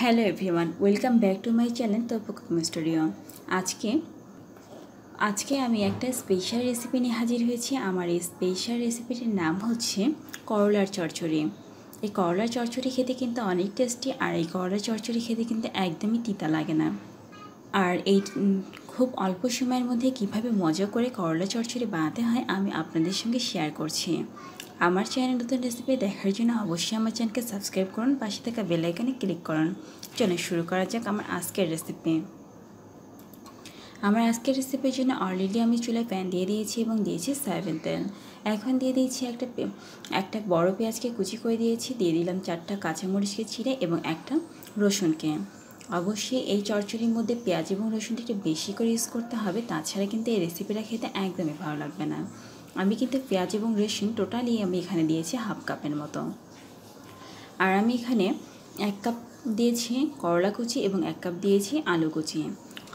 hello everyone welcome back to my channel তপকুকমা studio আজকে আজকে আমি একটা স্পেশাল রেসিপি নিয়ে হাজির হয়েছি আমার এই স্পেশাল রেসিপিটির নাম হচ্ছে করলার চচ্চড়ি এই করলার চচ্চড়ি খেতে কিন্তু অনেক টেস্টি আর এই করলার চচ্চড়ি খেতে কিন্তু একদমই তিতা লাগে না আর এই খুব অল্প সময়ের মধ্যে কিভাবে মজা করে করলা চচ্চড়ি বানাতে হয় আমি আপনাদের সঙ্গে শেয়ার করছি আমার চ্যানেল নতুন রেসিপি দেখার জন্য অবশ্যই আমার চ্যানেলকে সাবস্ক্রাইব করুন পাশে থাকা বেলাইকানে ক্লিক করুন চলে শুরু করা যাক আমার আজকের রেসিপি আমার আজকের রেসিপির জন্য অলরেডি আমি চুলায় প্যান দিয়ে দিয়েছি এবং দিয়েছি সয়াবিন তেল এখন দিয়ে দিয়েছি একটা একটা বড় পেঁয়াজকে কুচি করে দিয়েছি দিয়ে দিলাম চারটা কাঁচামরিচকে ছিঁড়ে এবং একটা রসুনকে অবশ্যই এই চরচড়ির মধ্যে পেঁয়াজ এবং রসুনটা একটু বেশি করে ইউজ করতে হবে তাছাড়া কিন্তু এই রেসিপিটা খেতে একদমই ভালো লাগবে না আমি কিন্তু পেঁয়াজ এবং রেশিন টোটালি আমি এখানে দিয়েছি হাফ কাপের মতো আর আমি এখানে এক কাপ দিয়েছি করলা কুচি এবং এক কাপ দিয়েছি আলু কুচি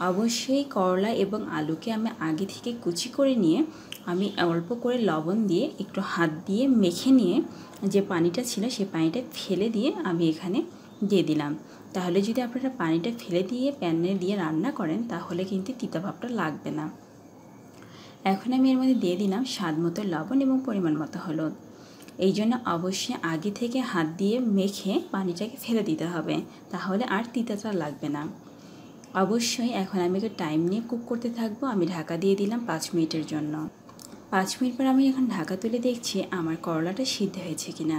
অবশ্যই করলা এবং আলুকে আমি আগে থেকে কুচি করে নিয়ে আমি অল্প করে লবণ দিয়ে একটু হাত দিয়ে মেখে নিয়ে যে পানিটা ছিল সেই পানিটা ফেলে দিয়ে আমি এখানে দিয়ে দিলাম তাহলে যদি আপনারা পানিটা ফেলে দিয়ে প্যানে দিয়ে রান্না করেন তাহলে কিন্তু তিতাভাবটা লাগবে না এখন আমি এর মধ্যে দিয়ে দিলাম স্বাদ মতো লবণ এবং পরিমাণ মতো হলুদ এই জন্য অবশ্যই আগে থেকে হাত দিয়ে মেখে পানিটাকে ফেলে দিতে হবে তাহলে আর তিতাটা লাগবে না অবশ্যই এখন আমি একটু টাইম নিয়ে কুক করতে থাকবো আমি ঢাকা দিয়ে দিলাম পাঁচ মিনিটের জন্য পাঁচ মিনিট পর আমি এখন ঢাকা তুলে দেখছি আমার করলাটা সিদ্ধ হয়েছে কিনা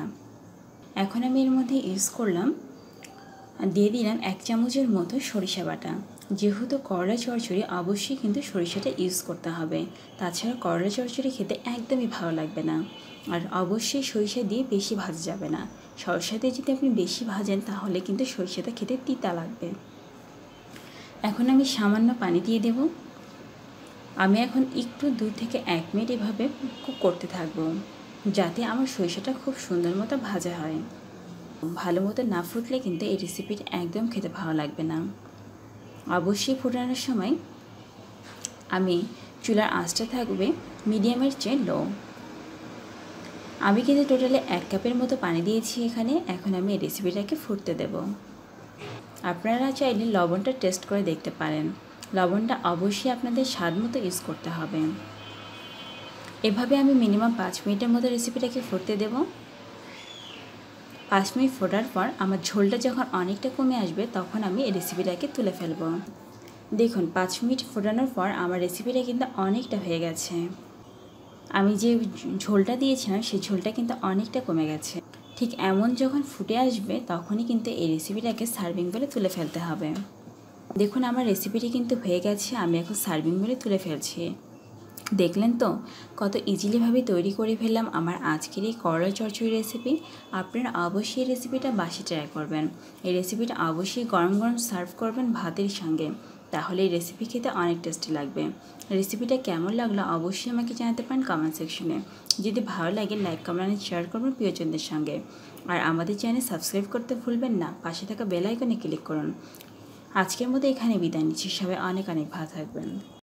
এখন আমি এর মধ্যে ইউজ করলাম দিয়ে দিলাম এক চামচের মতো সরিষা বাটা যেহেতু করলা চড়চড়ি অবশ্যই কিন্তু সরিষাটা ইউজ করতে হবে তাছাড়া করলা চড়চড়ি খেতে একদমই ভালো লাগবে না আর অবশ্যই সরিষা দিয়ে বেশি ভাজা যাবে না সরিষা দিয়ে যদি আপনি বেশি ভাজেন তাহলে কিন্তু সরিষাটা খেতে তিতা লাগবে এখন আমি সামান্য পানি দিয়ে দেব আমি এখন একটু দু থেকে এক মিনিট এভাবে কুক করতে থাকবো যাতে আমার সরিষাটা খুব সুন্দর মতো ভাজা হয় ভালো মতো না ফুটলে কিন্তু এই রেসিপিটা একদম খেতে ভালো লাগবে না অবশ্যই ফুটানোর সময় আমি চুলার আঁচটা থাকবে মিডিয়ামের চেয়ে লো আমি কিন্তু টোটালি এক কাপের মতো পানি দিয়েছি এখানে এখন আমি এই রেসিপিটাকে ফুটতে দেব আপনারা চাইলে লবণটা টেস্ট করে দেখতে পারেন লবণটা অবশ্যই আপনাদের স্বাদ মতো ইউজ করতে হবে এভাবে আমি মিনিমাম পাঁচ মিনিটের মতো রেসিপিটাকে ফুটতে দেবো পাঁচ মিনিট ফোটার পর আমার ঝোলটা যখন অনেকটা কমে আসবে তখন আমি এই রেসিপিটাকে তুলে ফেলব দেখুন পাঁচ মিনিট ফোটানোর পর আমার রেসিপিটা কিন্তু অনেকটা হয়ে গেছে আমি যে ঝোলটা দিয়েছিলাম সেই ঝোলটা কিন্তু অনেকটা কমে গেছে ঠিক এমন যখন ফুটে আসবে তখনই কিন্তু এই রেসিপিটাকে সার্ভিং বলে তুলে ফেলতে হবে দেখুন আমার রেসিপিটি কিন্তু হয়ে গেছে আমি এখন সার্ভিং বলে তুলে ফেলছি দেখলেন তো কত ইজিলিভাবে তৈরি করে ফেললাম আমার আজকের এই করলা চচ্চড়ি রেসিপি আপনারা অবশ্যই এই রেসিপিটা বাসে ট্রাই করবেন এই রেসিপিটা অবশ্যই গরম গরম সার্ভ করবেন ভাতের সঙ্গে তাহলে এই রেসিপি খেতে অনেক টেস্টি লাগবে রেসিপিটা কেমন লাগলো অবশ্যই আমাকে জানাতে পারেন কমেন্ট সেকশনে যদি ভালো লাগে লাইক কমেন্ট শেয়ার করবেন প্রিয়জনদের সঙ্গে আর আমাদের চ্যানেল সাবস্ক্রাইব করতে ভুলবেন না পাশে থাকা বেল আইকনে ক্লিক করুন আজকের মতো এখানে বিদায় নিচ্ছি সবাই অনেক অনেক ভালো থাকবেন